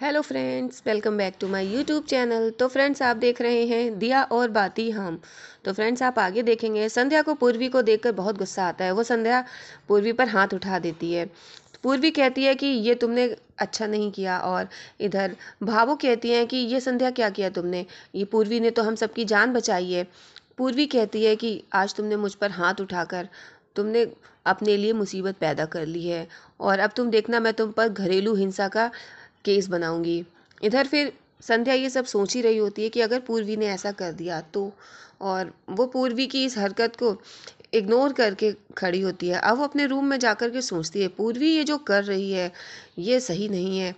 hello friends welcome back to my YouTube channel तो friends आप देख रहे हैं दिया और बाती हम तो फ्रेंड्स आप आगे देखेंगे संध्या को पूर्वी को देखकर बहुत गुस्सा आता है वो संध्या पूर्वी पर हाथ उठा देती है पूर्वी कहती है कि ये तुमने अच्छा नहीं किया और इधर भावु कहती हैं कि ये संध्या क्या किया तुमने ये पूर्वी ने तो हम सबकी जान बचाई है पूर्वी कहती है कि आज तुमने मुझ पर हाथ उठाकर तुमने अपने लिए मुसीबत पैदा कर ली है और अब तुम देखना मैं तुम पर घरेलू हिंसा का केस बनाऊँगी इधर फिर संध्या ये सब सोच ही रही होती है कि अगर पूर्वी ने ऐसा कर दिया तो और वो पूर्वी की इस हरकत को इग्नोर करके खड़ी होती है अब वो अपने रूम में जा कर के सोचती है पूर्वी ये जो कर रही है ये सही नहीं है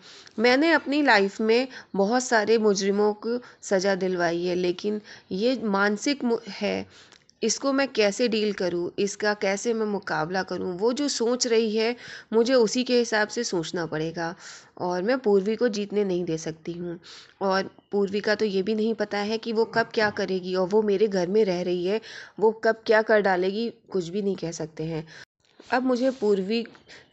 मैंने अपनी लाइफ में बहुत सारे मुजरिमों को सज़ा दिलवाई है लेकिन ये मानसिक है इसको मैं कैसे डील करूँ इसका कैसे मैं मुकाबला करूँ वो जो सोच रही है मुझे उसी के हिसाब से सोचना पड़ेगा और मैं पूर्वी को जीतने नहीं दे सकती हूँ और पूर्वी का तो ये भी नहीं पता है कि वो कब क्या करेगी और वो मेरे घर में रह रही है वो कब क्या कर डालेगी कुछ भी नहीं कह सकते हैं अब मुझे पूर्वी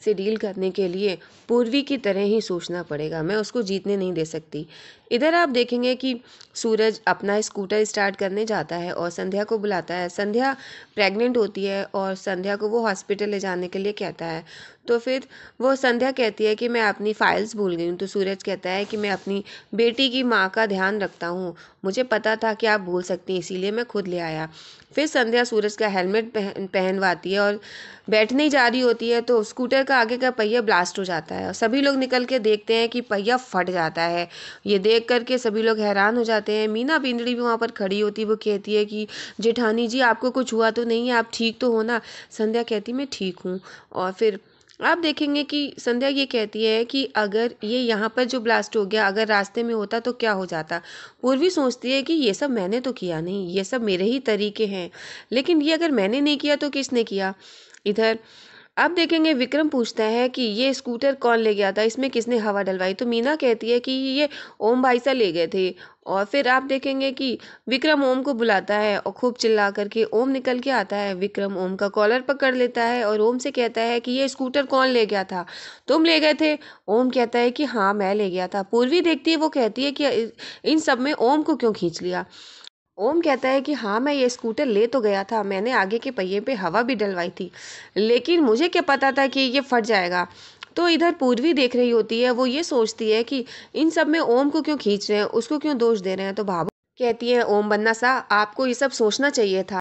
से डील करने के लिए पूर्वी की तरह ही सोचना पड़ेगा मैं उसको जीतने नहीं दे सकती इधर आप देखेंगे कि सूरज अपना स्कूटर स्टार्ट करने जाता है और संध्या को बुलाता है संध्या प्रेग्नेंट होती है और संध्या को वो हॉस्पिटल ले जाने के लिए कहता है तो फिर वो संध्या कहती है कि मैं अपनी फ़ाइल्स भूल गई हूँ तो सूरज कहता है कि मैं अपनी बेटी की माँ का ध्यान रखता हूँ मुझे पता था कि आप भूल सकती हैं इसीलिए मैं खुद ले आया फिर संध्या सूरज का हेलमेट पहन पहनवाती है और बैठने ही जा रही होती है तो स्कूटर का आगे का पहिया ब्लास्ट हो जाता है और सभी लोग निकल के देखते हैं कि पहिया फट जाता है ये देख करके सभी लोग हैरान हो जाते हैं मीना बिंदड़ी भी वहाँ पर खड़ी होती है वो कहती है कि जेठानी जी आपको कुछ हुआ तो नहीं है आप ठीक तो हो ना संध्या कहती मैं ठीक हूँ और फिर आप देखेंगे कि संध्या ये कहती है कि अगर ये यहाँ पर जो ब्लास्ट हो गया अगर रास्ते में होता तो क्या हो जाता पूर्वी सोचती है कि ये सब मैंने तो किया नहीं ये सब मेरे ही तरीके हैं लेकिन ये अगर मैंने नहीं किया तो किसने किया इधर अब देखेंगे विक्रम पूछता है कि ये स्कूटर कौन ले गया था इसमें किसने हवा डलवाई तो मीना कहती है कि ये ओम भाई सा ले गए थे और फिर आप देखेंगे कि विक्रम ओम को बुलाता है और खूब चिल्ला करके ओम निकल के आता है विक्रम ओम का कॉलर पकड़ लेता है और ओम से कहता है कि ये स्कूटर कौन ले गया था तुम ले गए थे ओम कहता है कि हाँ मैं ले गया था पूर्वी देखती है वो कहती है कि इन सब में ओम को क्यों खींच लिया ओम कहता है कि हाँ मैं ये स्कूटर ले तो गया था मैंने आगे के पहिए पे हवा भी डलवाई थी लेकिन मुझे क्या पता था कि ये फट जाएगा तो इधर पूर्वी देख रही होती है वो ये सोचती है कि इन सब में ओम को क्यों खींच रहे हैं उसको क्यों दोष दे रहे हैं तो भाभू कहती है ओम बन्ना सा आपको ये सब सोचना चाहिए था